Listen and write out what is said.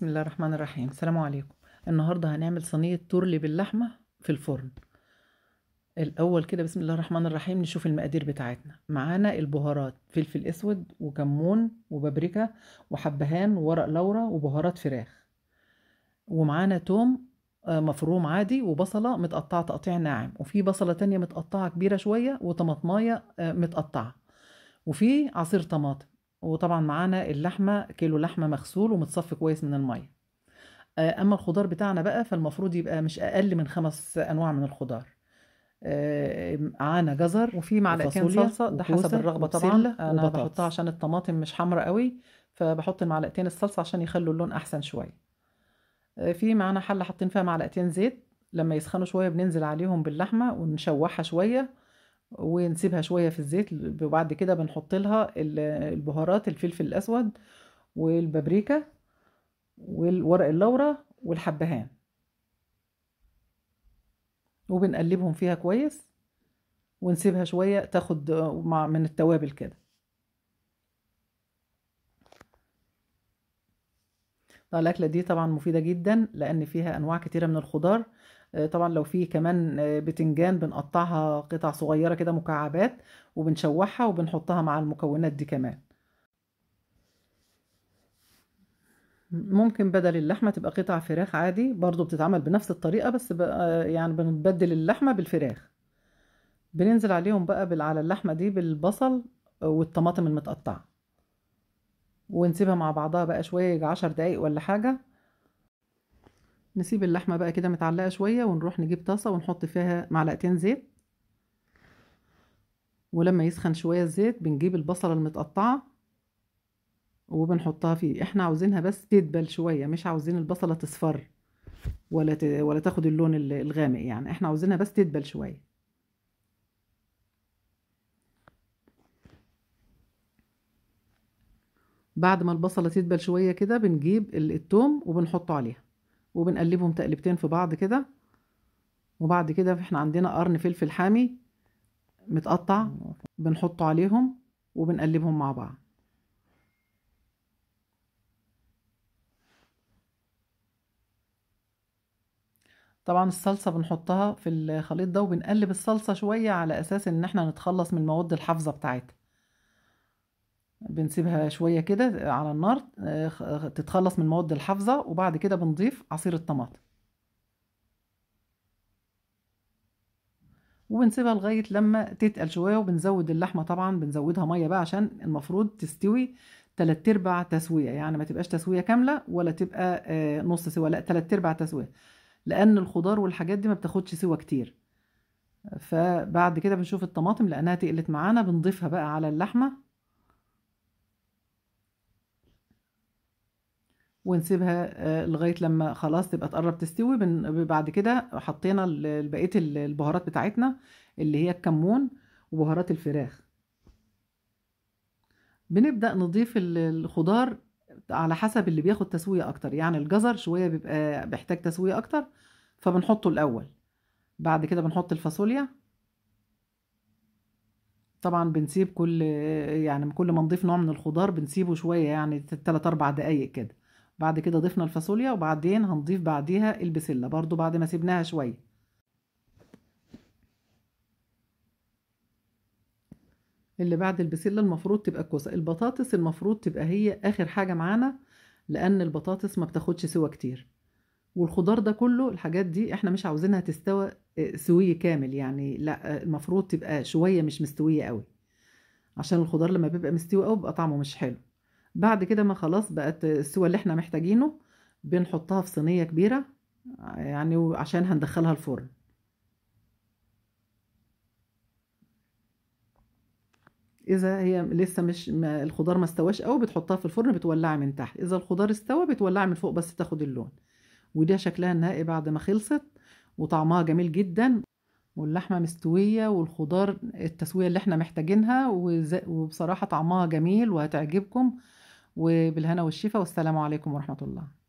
بسم الله الرحمن الرحيم السلام عليكم النهارده هنعمل صينيه تورلي باللحمه في الفرن الاول كده بسم الله الرحمن الرحيم نشوف المقادير بتاعتنا معانا البهارات فلفل اسود وكمون وبابريكا وحبهان وورق لورا وبهارات فراخ ومعانا توم آه، مفروم عادي وبصله متقطعه تقطيع ناعم وفي بصله تانية متقطعه كبيره شويه وطماطمايه آه، متقطعه وفي عصير طماطم وطبعا معانا اللحمة كيلو لحمة مغسول ومتصفي كويس من المية آه، أما الخضار بتاعنا بقى فالمفروض يبقى مش أقل من خمس أنواع من الخضار آه، معانا جزر وفي معلقتين صلصة ده حسب الرغبة طبعا أنا بحطها عشان الطماطم مش حمرة قوي فبحط المعلقتين الصلصة عشان يخلوا اللون أحسن شوية آه، في معانا حلة حاطين فيها معلقتين زيت لما يسخنوا شوية بننزل عليهم باللحمة ونشوحها شوية ونسيبها شوية في الزيت وبعد كده بنحط لها البهارات الفلفل الأسود والبابريكا والورق اللورة والحبهان وبنقلبهم فيها كويس ونسيبها شوية تاخد من التوابل كده الاكله دي طبعا مفيده جدا لان فيها انواع كتيره من الخضار آه، طبعا لو في كمان آه، بتنجان بنقطعها قطع صغيره كده مكعبات وبنشوحها وبنحطها مع المكونات دي كمان ممكن بدل اللحمه تبقى قطع فراخ عادي برضو بتتعمل بنفس الطريقه بس بقى آه، يعني بنبدل اللحمه بالفراخ بننزل عليهم بقى على اللحمه دي بالبصل والطماطم المتقطعه ونسيبها مع بعضها بقى شوية عشر دقايق ولا حاجة نسيب اللحمة بقى كده متعلقة شوية ونروح نجيب طاسة ونحط فيها معلقتين زيت ولما يسخن شوية الزيت بنجيب البصلة المتقطعة وبنحطها فيه احنا عاوزينها بس تدبل شوية مش عاوزين البصلة تصفر ولا ت... ولا تاخد اللون الغامق يعني احنا عاوزينها بس تدبل شويه بعد ما البصلة تدبل شوية كده بنجيب التوم وبنحطه عليها وبنقلبهم تقلبتين في بعض كده وبعد كده احنا عندنا قرن فلفل حامي متقطع بنحطه عليهم وبنقلبهم مع بعض طبعا الصلصة بنحطها في الخليط ده وبنقلب الصلصة شوية على أساس إن احنا نتخلص من المواد الحافظة بتاعتها بنسيبها شوية كده على النار آه، آه، تتخلص من مواد الحافظة وبعد كده بنضيف عصير الطماطم وبنسيبها لغاية لما تتقل شوية وبنزود اللحمة طبعا بنزودها مية بقى عشان المفروض تستوي تلات ارباع تسوية يعني ما تبقاش تسوية كاملة ولا تبقى آه، نص سوا لا تلات ارباع تسوية لأن الخضار والحاجات دي ما بتاخدش سوا كتير فبعد كده بنشوف الطماطم لأنها تقلت معانا بنضيفها بقى على اللحمة ونسيبها آه، لغايه لما خلاص تبقى تقرب تستوي بعد كده حطينا بقيه البهارات بتاعتنا اللي هي الكمون وبهارات الفراخ بنبدا نضيف الخضار على حسب اللي بياخد تسويه اكتر يعني الجزر شويه بيبقى بيحتاج تسويه اكتر فبنحطه الاول بعد كده بنحط الفاصوليا طبعا بنسيب كل يعني كل ما نضيف نوع من الخضار بنسيبه شويه يعني 3 4 دقايق كده بعد كده ضفنا الفاصوليا وبعدين هنضيف بعديها البسلة برضو بعد ما سيبناها شوية اللي بعد البسلة المفروض تبقى الكوسة البطاطس المفروض تبقى هي آخر حاجة معانا لأن البطاطس ما بتاخدش سوى كتير والخضار ده كله الحاجات دي احنا مش عاوزينها تستوى آه، سوية كامل يعني لا آه، المفروض تبقى شوية مش مستوية قوي عشان الخضار لما بيبقى مستوي قوي بيبقى طعمه مش حلو بعد كده ما خلاص بقت السوى اللي احنا محتاجينه بنحطها في صينية كبيرة يعني عشان هندخلها الفرن اذا هي لسه مش ما الخضار ما استواش قوي بتحطها في الفرن بتولعي من تحت اذا الخضار استوى بتولعي من فوق بس تاخد اللون وده شكلها النهائي بعد ما خلصت وطعمها جميل جدا واللحمه مستويه والخضار التسويه اللي احنا محتاجينها وبصراحه طعمها جميل وهتعجبكم وبالهنا والشفاء والسلام عليكم ورحمه الله